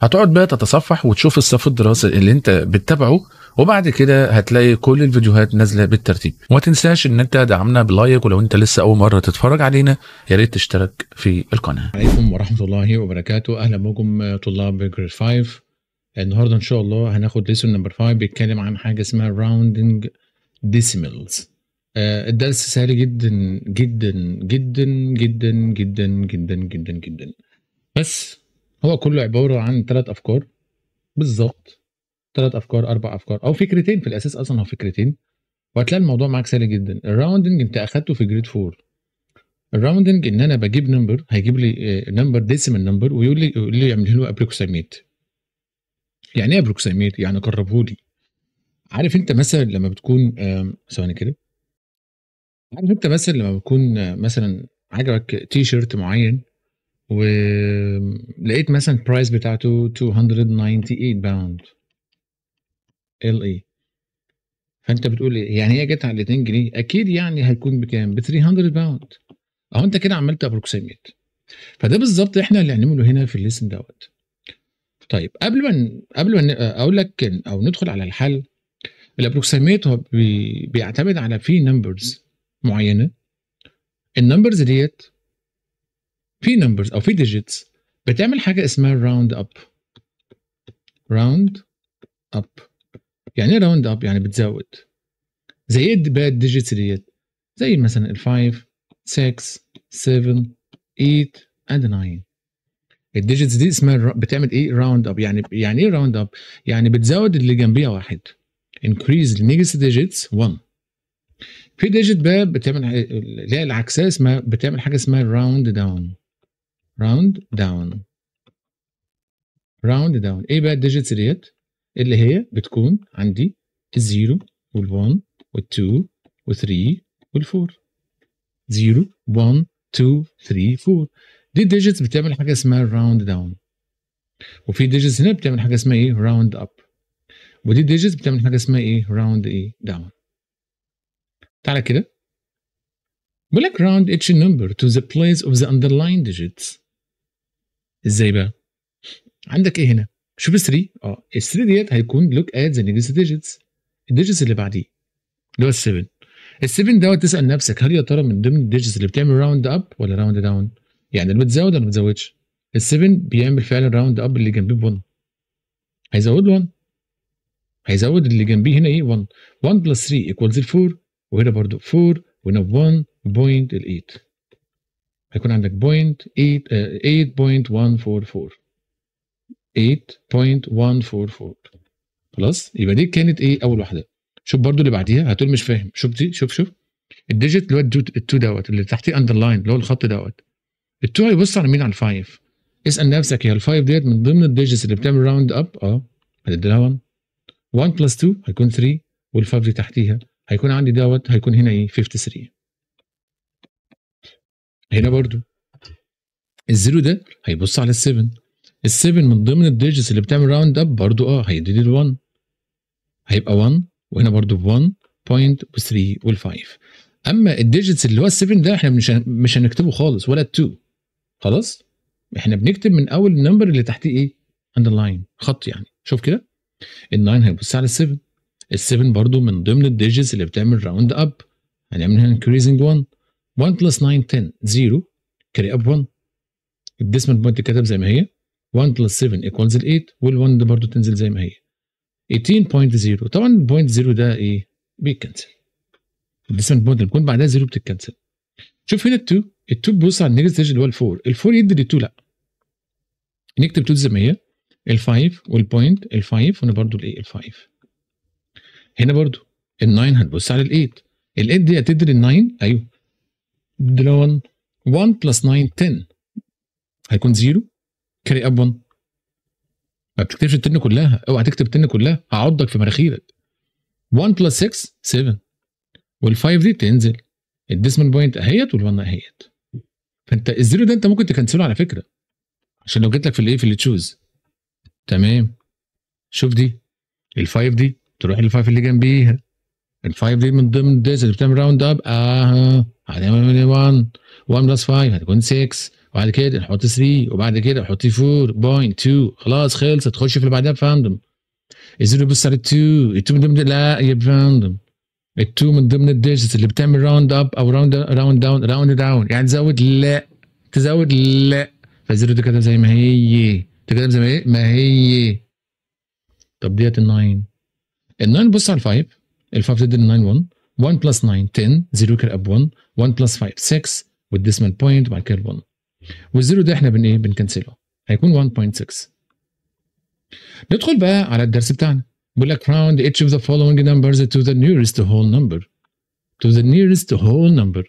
هتقعد بقى تتصفح وتشوف الصف الدراسي اللي انت بتتابعه وبعد كده هتلاقي كل الفيديوهات نازله بالترتيب وما تنساش ان انت دعمنا بلايك ولو انت لسه اول مره تتفرج علينا يا ريت تشترك في القناه عليكم ورحمه الله وبركاته اهلا بكم طلاب جريد 5 النهارده ان شاء الله هناخد ليسون نمبر 5 بيتكلم عن حاجه اسمها راوندنج آه، ديسيمالز الدرس سهل جدا جدا جدا جدا جدا جدا جدا جدا بس هو كله عباره عن ثلاث افكار بالظبط ثلاث افكار اربع افكار او فكرتين في الاساس اصلا هو فكرتين وهتلاقي الموضوع معاك سهل جدا الراوندنج انت اخدته في جريد 4 الراوندنج ان انا بجيب نمبر هيجيب لي نمبر ديسيمال نمبر ويقول لي يقول لي يعمله له ابروكسيميت يعني ايه ابروكسيميت يعني قربه لي عارف انت مثلا لما بتكون ثواني كده عارف انت مثلا لما بتكون آه، مثلا عجبك تي شيرت معين ولقيت مثلا البرايس بتاعته 298 باوند ال اي فانت بتقول ايه يعني هي جت على 2 جنيه اكيد يعني هيكون بكام ب 300 باوند اهو انت كده عملت ابروكسيميت فده بالظبط احنا اللي هنعمله هنا في الليسن دوت طيب قبل ما قبل ما اقول لك او ندخل على الحل الابروكسيميت هو بيعتمد على في نمبرز معينه النمبرز ديت في نمبرز او في ديجيتس بتعمل حاجه اسمها راوند اب راوند اب يعني ايه راوند اب يعني بتزود زي ايه بقى ديجيتس ديت زي مثلا ال5 6 7 8 اند 9 الديجيتس دي اسمها بتعمل ايه راوند اب يعني يعني ايه راوند اب يعني بتزود اللي جنبيها واحد increase the next digits 1 في ديجيت باب بتعمل اللي هي العكسيه اسمها بتعمل حاجه اسمها راوند داون راوند داون راوند داون ايه بقى الديجيتس ديت اللي هي بتكون عندي الزيرو وال1 وال2 وال3 وال4 0 1 2 3 4 دي ديجيتس بتعمل حاجه اسمها راوند داون وفي ديجيتس هنا بتعمل حاجه اسمها ايه راوند اب ودي ديجيتس بتعمل حاجه اسمها ايه راوند ايه داون تعالى كده بيقول لك round each number to the place of the underlying digits ازاي بقى عندك ايه هنا شوف ال 3 اه ال 3 ديت هيكون لوك ات ذا نيكست ديجيتس الديجيتس اللي بعديه اللي هو ال 7 ال 7 دوت تسال نفسك هل يا ترى من ضمن الديجيتس اللي بتعمل راوند اب ولا راوند داون يعني اللي بتزود ولا ما بتزودش ال 7 بيعمل فعلا راوند اب اللي جنبيه ب 1 هيزود 1 هيزود اللي جنبيه هنا ايه 1 1 بلس 3 ايكوالز 4 وهنا برضه 4 وهنا 1 بوينت 8 هيكون عندك 8.144 8.144 آه، خلاص يبقى دي كانت ايه اول واحده شوف برضو اللي بعديها هتقول مش فاهم شوف دي شوف شوف الديجيت اللي هو التو دوت اللي تحتيه اندرلاين اللي هو الخط دوت التو هيبص على مين على الفايف اسال نفسك هي الفايف ديت من ضمن الديجيتس اللي بتعمل راوند اب اه هتديها 1 1 بلس 2 هيكون 3 والفايف دي تحتيها هيكون عندي دوت هيكون هنا ايه 53 هنا برضو الزيرو ده هيبص على ال ال7 ال7 من ضمن الديجيتس اللي بتعمل راوند اب برضو اه هيديد ال1 هيبقى 1 وهنا برضو ب 1 بوينت و3 وال5 اما الديجيتس اللي هو ال7 ده احنا مش مش هنكتبه خالص ولا ال2 خلاص احنا بنكتب من اول النمبر اللي تحتيه ايه اندرلاين خط يعني شوف كده ال9 هيبص على ال7 ال7 برضو من ضمن الديجيتس اللي بتعمل راوند اب هنعمل هنا انكريزنج 1 1 بلس 9 10 0 كاري اب 1 الديسمنت بوينت اتكتب زي ما هي 1 بلس 7 ايكوالز 8 وال1 ده برضه تنزل زي ما هي 18.0 طبعا البوينت 0 ده ايه بيتكنسل الديسمنت بوينت اللي بيكون بعدها 0 بتتكنسل شوف هنا ال 2 ال 2 بتبص على النيجاتيف ديجيت اللي هو ال 4 ال 4 يدي ال 2 لا نكتب 2 زي ما هي ال 5 والبوينت ال 5 وهنا برضه الايه ال 5 هنا برضه ال 9 هتبص على ال 8 ال 8 دي هتدي لل 9 ايوه درون 1 بلس 9 10 هيكون 0 كاري اب 1 ما بتكتبش التن كلها اوعى تكتب التن كلها هعضك في مراخيرك 1 بلس 6 7 وال5 دي تنزل الديسمال بوينت اهيت وال1 اهيت فانت الزيرو ده انت ممكن تكنسله على فكره عشان لو جيت لك في الايه في اللي تشوز تمام شوف دي ال5 دي تروح ال5 اللي جنبيها ال 5 دي من ضمن ديز اللي بتعمل راوند اب اه هنعمل 1 1 بلس 5 هتكون 6 وبعد كده نحط 3 وبعد كده نحط 4.2 خلاص خلصت تخش في اللي بعدها فاندوم الزيرو بص على ال 2 ال2 من ضمن لا يا فاندوم ال2 من ضمن الديجيتس اللي بتعمل راوند اب او راوند راوند داون راوند داون يعني تزود لا تزود لا فالزيرو دي كده زي ما هي كده زي ما هي ما هي طب ديت ال9 ال9 بص على ال5 ال5 ضد 9 1 1 بلس 9 10 0 كرب اب 1 1 بلس 5 6 والديسمال بوينت وبعد كده 1 والزيرو ده احنا بن ايه بنكنسله هيكون 1.6 ندخل بقى على الدرس بتاعنا بيقول لك round each of the following numbers to the nearest whole number to the nearest whole number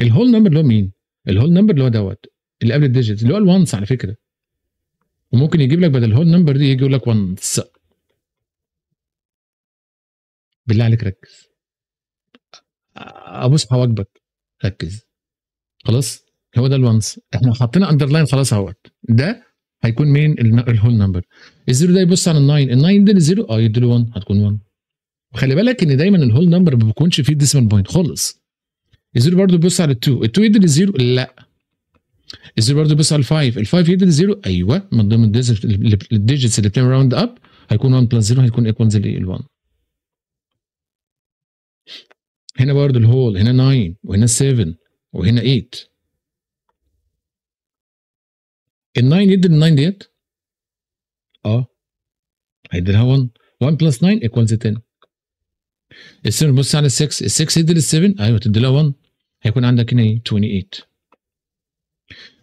الهول نمبر اللي هو مين؟ الهول نمبر اللي هو دوت اللي قبل الديجيتس اللي هو الونس على فكره وممكن يجيب لك بدل الهول نمبر دي يجي يقول لك ونس بالله عليك ركز ابص حواجبك ركز خلاص هو ده الوانس احنا اندر اندرلاين خلاص اهوت ده هيكون مين الهول نمبر الزيرو ده يبص على الناين الناين ده الزيرو اه يديله 1 هتكون 1 وخلي بالك ان دايما الهول نمبر ما بيكونش فيه ديسمال بوينت خالص الزيرو برضه بيبص على ال2 ال2 يدي للزيرو لا الزيرو برضه بيبص على الفايف الفايف يدي للزيرو ايوه من ضمن الديجيتس اللي بتعمل راوند اب هيكون 1 بلس 0 هيكون ايكوالز ال 1 هنا برضه الهول هنا 9 وهنا 7 وهنا 8 ال 9 يدي ال 9 ديت اه هيدي لها 1 1 بلس 9 ايكوالز 10 ال 7 بص على ال 6 ال 6 يدي لل 7 ايوه تدي لها 1 هيكون عندك هنا 28 ايه؟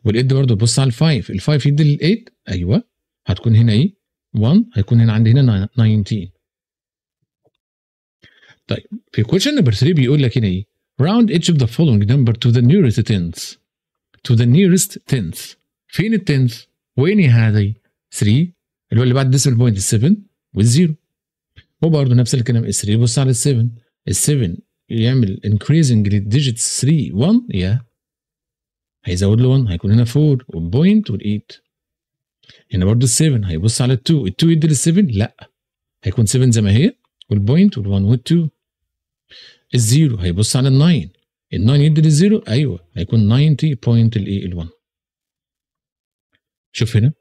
وال8 برضه بص على ال 5 ال 5 يدي لل 8 ايوه هتكون هنا ايه 1 هيكون هنا عندي هنا 19 طيب في question number 3 بيقول لك هنا ايه round each of the following number to the nearest tenth to the nearest tenth فين التنث وين هذه 3 اللي هو اللي بعد ديسبل بوينت 7 والزيرو وبرضه نفس الكلام ال 3 بص على ال 7 ال 7 يعمل انكريزنج digits 3 1 يا هيزود له 1 هيكون هنا 4 والبوينت وال8 هنا برضه ال 7 هيبص على ال 2 ال 2 يدي لل 7 لا هيكون 7 زي ما هي والبوينت وال1 وال2 الزيرو هيبص على الناين الناين يدي للزيرو ايوه هيكون 90 بوينت الايه ال1 شوف هنا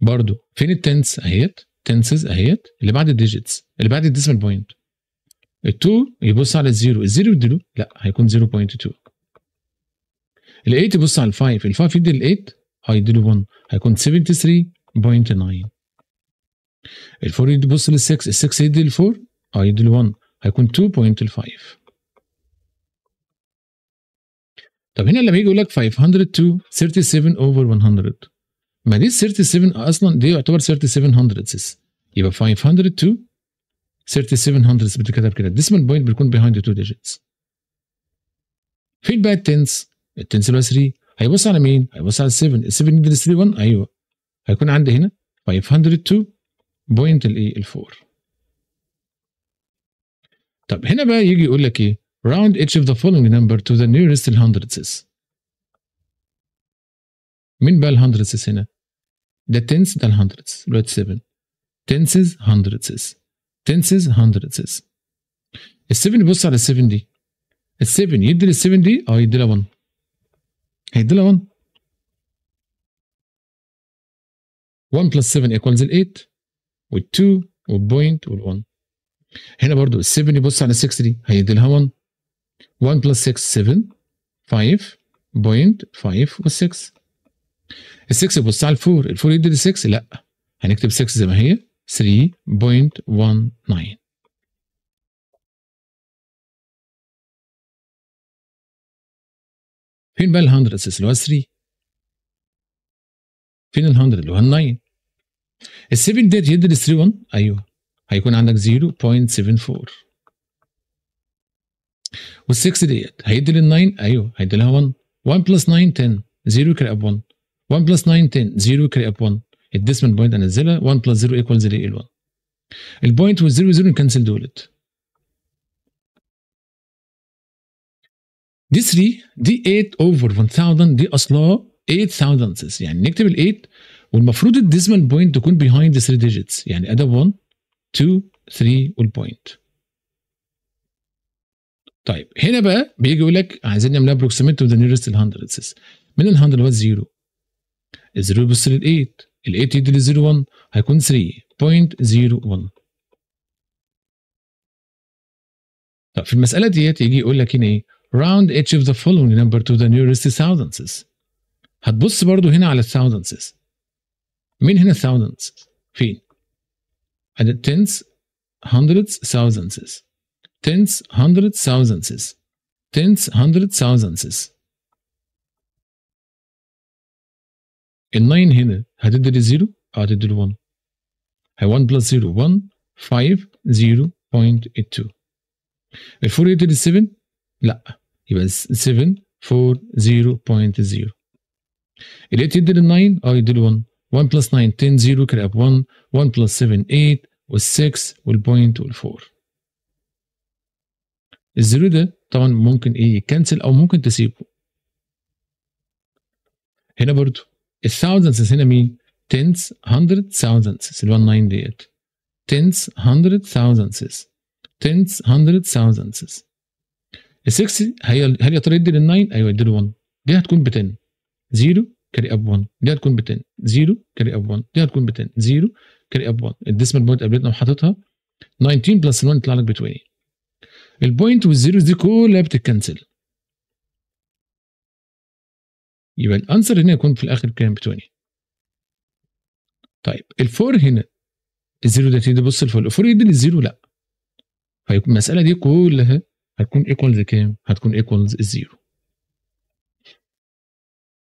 برضو فين التنس اهيت تنسز اهيت اللي بعد الديجيتس اللي بعد الديسمال بوينت ال2 يبص على الزيرو الزيرو يديله لا هيكون 0.2 ال8 يبص على ال5 ال5 يدي ال8 هيديله 1 هيكون 73.9 ال4 يبص لل6 ال6 يدي لل4 هيديله آه، 1 هيكون 2.25 طب هنا لما يجي يقول لك 502 37 100 ما دي 37 اصلا دي يعتبر 3700 يبقى 502 3700 بتتكتب كده الديسمال بوينت بيكون بيهايند 2 ديجيتس فين بقى التنس التنس اللي هو 3 هيبص على مين هيبص على 7 ال 7 دي 3 1 ايوه هيكون عندي هنا 502 بوينت الايه ال 4 طب هنا بقى يجي يقول لك ايه round each of the following number to the nearest hundreds مين بقى الهندردز هنا ده التنس ده الهندردز دلوقتي 7 تنسز هندردز تنسز هندردز ال7 يبص على ال7 دي ال7 يدي لل7 دي اه يدي لها 1 هيدي لها 1 1 plus 7 equals ال 8 وال 2 point وال 1 هنا برضو ال 7 يبص على 6 دي هيدي لها 1 1 بلس 6 7 5 بوينت 5 6 ال 6 يبص على ال ال4 ال4 يدي ال 6 لا هنكتب 6 زي ما هي 3.19 فين بقى ال 100 اساس اللي هو 3 فين ال 100 اللي هو ال 9 ال 7 ديت يدي ال 3 1 ايوه هيكون عندك 0.74 وال6 ديت هيدي لل9 ايوه هيدي لها 1 1 بلس 9 10 0 كريب 1 1 بلس 9 10 0 كريب 1 الديسمال بوينت انزلها 1 بلس 0 ايكوالز ل 1 البوينت وال0 0 نكنسل دولت دي 3 دي 8 اوفر 1000 دي اصلها 8000 يعني نكتب ال 8 والمفروض الديسمال بوينت تكون بيهايند 3 ديجيتس يعني ادب 1 2 3 والبوينت طيب هنا بقى بيجي يقول لك عايزين نعمل ابروكسيميت تو ذا نيرست 100 سيس من ال 100 هو 0 الزيرو يبص لل 8 ال 8 يدي لل 1 هيكون 3.01 طب في المساله ديت يجي يقول لك هنا ايه round each of the following number to the nearest thousands هتبص برضو هنا على الثاوزندس مين هنا الثاوزندس فين and the tens, hundreds, thousands, tens, hundreds, thousands, tens, hundreds, thousands. ال 9 هنا هتدري 0 أو هتدري 1 هي 1 0 1 5 0.82 ال 4 يدري 7 لا يبقى 7 4 0.0 ال 8 يدري 9 أو يدري 1 1 بلس 9 10 0 كده 1 1 بلس 7 8 وال6 والبوينت وال4 الزيرو ده طبعا ممكن ايه يكنسل او ممكن تسيبه هنا برضو thousands هنا مين tens hundred thousands ال 1 9 ديت tens hundred thousands tens hundred thousands ال 6 هل يا ترى يدي لل 9 ايوه يدي له 1 دي هتكون ب 10 0 كاري اب 1 دي هتكون ب 10 0 كاري اب 1 دي هتكون ب 10 0 كاري اب 1 الديسمال بوينت قبلتنا وحاططها 19 بلس 1 يطلع لك ب 20 البوينت والزيروز دي كلها بتتكنسل يبقى الانسر هنا يكون في الاخر كام ب 20 طيب الفور هنا الزيرو ده تيجي تبص الفور الفور يدي للزيرو لا المساله دي كلها هتكون ايكوالز كام؟ هتكون ايكوالز الزيرو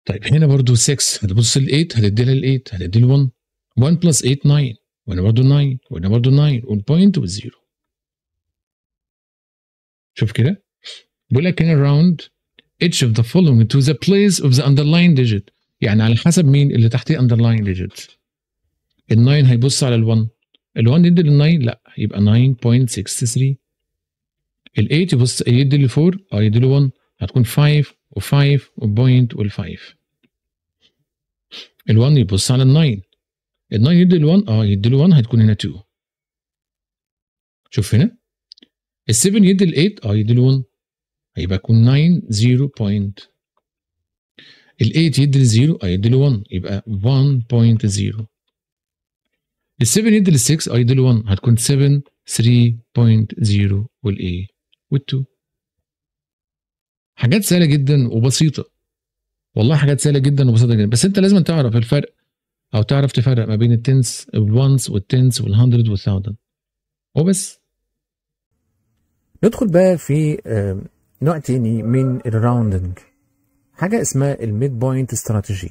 طيب هنا برضو 6 هتبص ل 8 هتدي لها ال 8 هتدي ال 1 1 بلس 8 9 وهنا برضو 9 وهنا برضو 9 والبوينت والزيرو شوف كده بيقول لك هنا راوند each of the following to the place of the underlying digit يعني على حسب مين اللي تحتيه underlying digit ال 9 هيبص على ال 1 ال 1 يدي لل 9 لا يبقى 9.63 ال 8 يبص يدي لل 4 اه يدي له 1 هتكون 5 و5 وبوينت وال5 ال1 يبص على ال9 ال9 يدي ال1 اه يدي له 1 هتكون هنا 2 شوف هنا ال7 يدي ال8 اه يدي له 1 هيبقى يكون 9 0 بوينت ال8 يدي ال 0 اه يدي له 1 يبقى 1.0 ال7 يدي ال 6 اه يدي له 1 هتكون 7 3.0 وال8 وال2 حاجات سهله جدا وبسيطه والله حاجات سهله جدا وبسيطه جدا بس انت لازم تعرف الفرق او تعرف تفرق ما بين التنس الوانس والتنس وال1000 وبس ندخل بقى في نوع تاني من الراوندنج حاجة اسمها الميد بوينت استراتيجي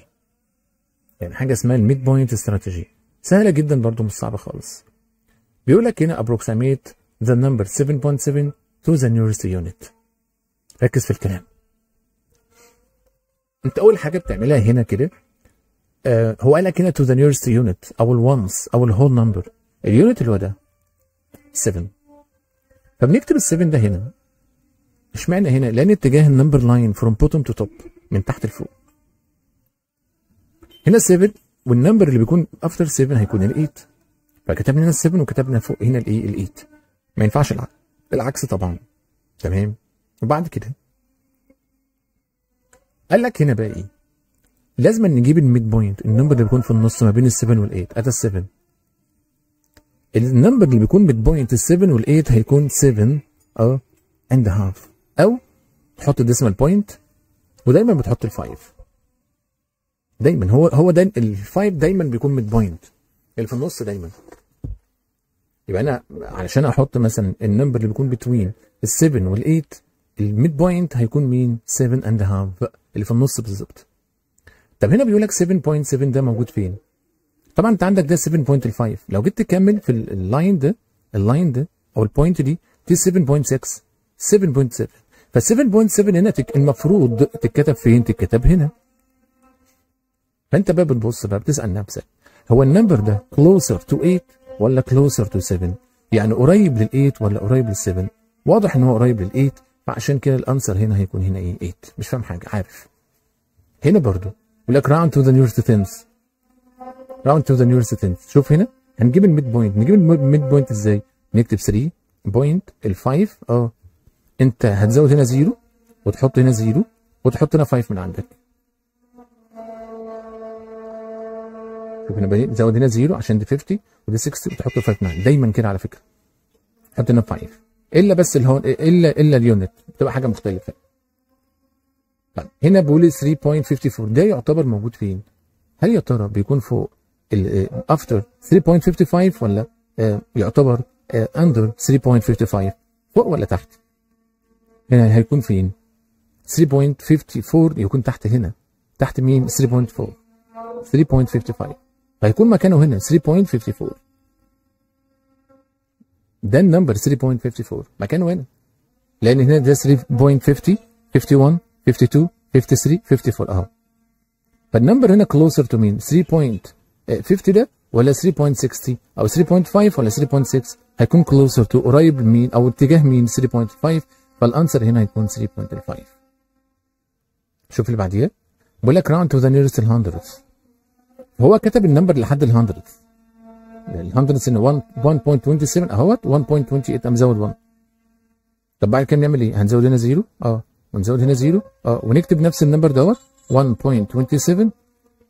يعني حاجة اسمها الميد بوينت استراتيجي سهلة جدا برضو مش صعبة خالص بيقول لك هنا ابروكسيميت ذا نمبر 7.7 تو ذا nearest يونت ركز في الكلام انت اول حاجه بتعملها هنا كده آه هو قال لك هنا تو ذا نيرست يونت او الونس او الهول نمبر اليونت اللي هو ده 7 فبنكتب ال 7 ده هنا اشمعنى هنا؟ لان اتجاه النمبر لاين فروم بوتوم تو توب من تحت لفوق هنا 7 والنمبر اللي بيكون افتر 7 هيكون ال 8 فكتبنا هنا ال 7 وكتبنا فوق هنا الايه ال 8 ما ينفعش العكس العكس طبعا تمام وبعد كده قال لك هنا بقى ايه لازم نجيب الميد بوينت النمبر اللي بيكون في النص ما بين ال7 وال8 ادي ال7 النمبر اللي بيكون ميد بوينت ال7 وال8 هيكون 7 اه اند هاف او تحط الديسمال بوينت ودايما بتحط ال5 دايما هو هو دايما ال5 دايما بيكون ميد بوينت اللي في النص دايما يبقى انا علشان احط مثلا النمبر اللي بيكون بتوين ال7 وال8 الميد بوينت هيكون مين 7 اند هاف اللي في النص بالظبط طب هنا بيقول لك 7.7 ده موجود فين طبعا انت عندك ده 7.5 لو جيت تكمل في اللاين ده اللاين ده او البوينت دي في 7.6 7.7 ف 7.7 هنا تك... المفروض تتكتب فين تتكتب هنا فانت بقى بتبص بقى بتسال نفسك هو النمبر ده closer to 8 ولا closer to 7 يعني قريب لل8 ولا قريب لل7 واضح ان هو قريب لل8 فعشان كده الانسر هنا هيكون هنا ايه 8 مش فاهم حاجه عارف هنا برضو يقول لك راوند تو ذا نيورست ثينز راوند تو ذا نيورست ثينز شوف هنا هنجيب الميد بوينت نجيب الميد بوينت ازاي نكتب 3 بوينت ال5 اه انت هتزود هنا زيرو وتحط هنا زيرو وتحط هنا 5 من عندك شوف هنا إيه؟ زود هنا زيرو عشان دي 50 ودي 60 وتحط 5 من عندك دايما كده على فكره حط هنا 5 الا بس الهون الا الا اليونت بتبقى حاجه مختلفه طيب هنا بيقول 3.54 ده يعتبر موجود فين هل يا ترى بيكون فوق افتر 3.55 آه، ولا آه يعتبر اندر آه 3.55 فوق ولا تحت هنا هيكون فين 3.54 يكون تحت هنا تحت مين 3.4 3.55 هيكون مكانه هنا 3.54 ده النمبر 3.54 مكانه هنا لان هنا ده 3.50 51 52 53 54 اهو فالنمبر هنا كلوزر تو مين 3.50 ده ولا 3.60 او 3.5 ولا 3.6 هيكون كلوزر تو قريب مين او اتجاه مين 3.5 فالانسر هنا هيكون 3.5 شوف اللي بعديها بيقول لك راوند تو ذا نيرست 100 هو كتب النمبر لحد ال 100 الهاندرد سنه 1.27 اهوت 1.28 قام 1 طب بعد كده نعمل ايه؟ هنزود هنا زيرو اه ونزود هنا زيرو اه ونكتب نفس النمبر دوت 1.27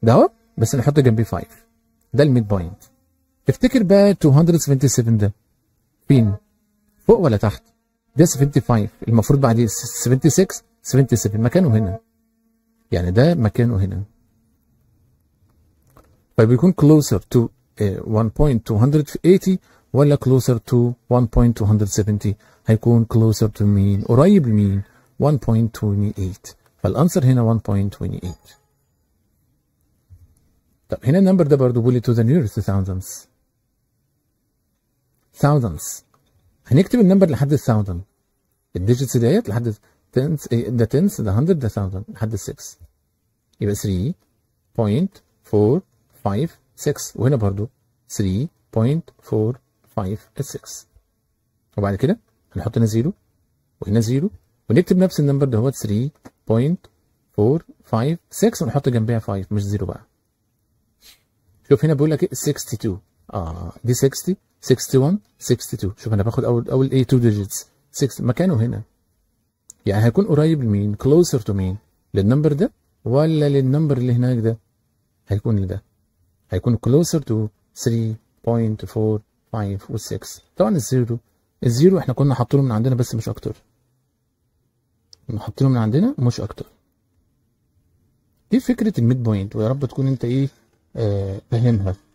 دوت بس نحط جنبيه 5 ده الميد بوينت تفتكر بقى 277 ده فين؟ فوق ولا تحت؟ ده 75 المفروض بعديه 76 77 مكانه هنا يعني ده مكانه هنا فبيكون كلوزر تو 1.280 ولا closer to 1.270 هيكون closer to مين قريب لمين 1.28 فالانسر هنا 1.28 طب هنا النمبر ده برضه بولي to the nearest thousands thousands هنكتب النمبر لحد ال 1000 الديجيتس ديت لحد tens ده tens ده 100 ده 1000 لحد ال 6 يبقى 3.455 6 وهنا برضو 3.456 وبعد كده هنحط هنا زيرو وهنا زيرو ونكتب نفس النمبر ده هو 3.456 ونحط جنبها 5 مش زيرو بقى شوف هنا بيقول لك 62 اه دي 60 61 62 شوف انا باخد اول اول ايه 2 ديجيتس 6 مكانه هنا يعني هيكون قريب لمين كلوزر تو مين للنمبر ده ولا للنمبر اللي هناك ده هيكون لده هيكون closer to 3.45 و6 طبعا الزيرو الزيرو احنا كنا حاطينه من عندنا بس مش اكتر كنا حاطينه من عندنا مش اكتر دي فكره الميد بوينت ويا رب تكون انت ايه آه فاهمها